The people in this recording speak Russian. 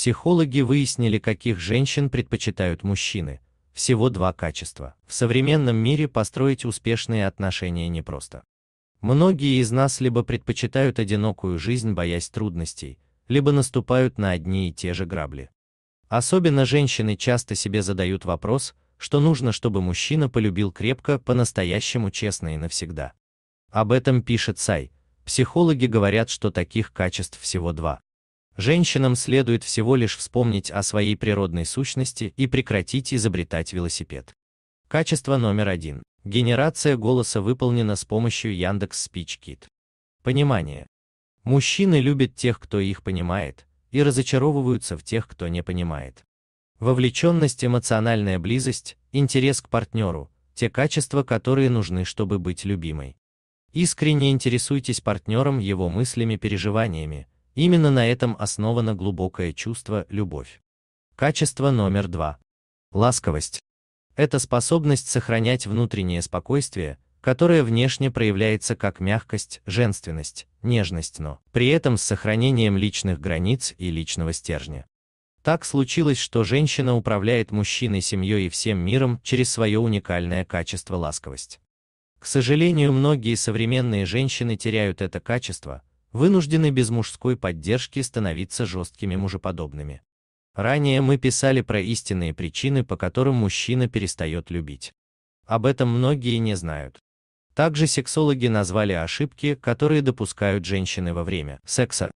Психологи выяснили, каких женщин предпочитают мужчины. Всего два качества. В современном мире построить успешные отношения непросто. Многие из нас либо предпочитают одинокую жизнь, боясь трудностей, либо наступают на одни и те же грабли. Особенно женщины часто себе задают вопрос, что нужно, чтобы мужчина полюбил крепко, по-настоящему честно и навсегда. Об этом пишет Сай. Психологи говорят, что таких качеств всего два. Женщинам следует всего лишь вспомнить о своей природной сущности и прекратить изобретать велосипед. Качество номер один. Генерация голоса выполнена с помощью Яндекс Speech Понимание. Мужчины любят тех, кто их понимает, и разочаровываются в тех, кто не понимает. Вовлеченность, эмоциональная близость, интерес к партнеру – те качества, которые нужны, чтобы быть любимой. Искренне интересуйтесь партнером его мыслями, переживаниями, Именно на этом основано глубокое чувство любовь. Качество номер два. Ласковость. Это способность сохранять внутреннее спокойствие, которое внешне проявляется как мягкость, женственность, нежность, но при этом с сохранением личных границ и личного стержня. Так случилось, что женщина управляет мужчиной, семьей и всем миром через свое уникальное качество ласковость. К сожалению, многие современные женщины теряют это качество, вынуждены без мужской поддержки становиться жесткими мужеподобными. Ранее мы писали про истинные причины, по которым мужчина перестает любить. Об этом многие не знают. Также сексологи назвали ошибки, которые допускают женщины во время секса.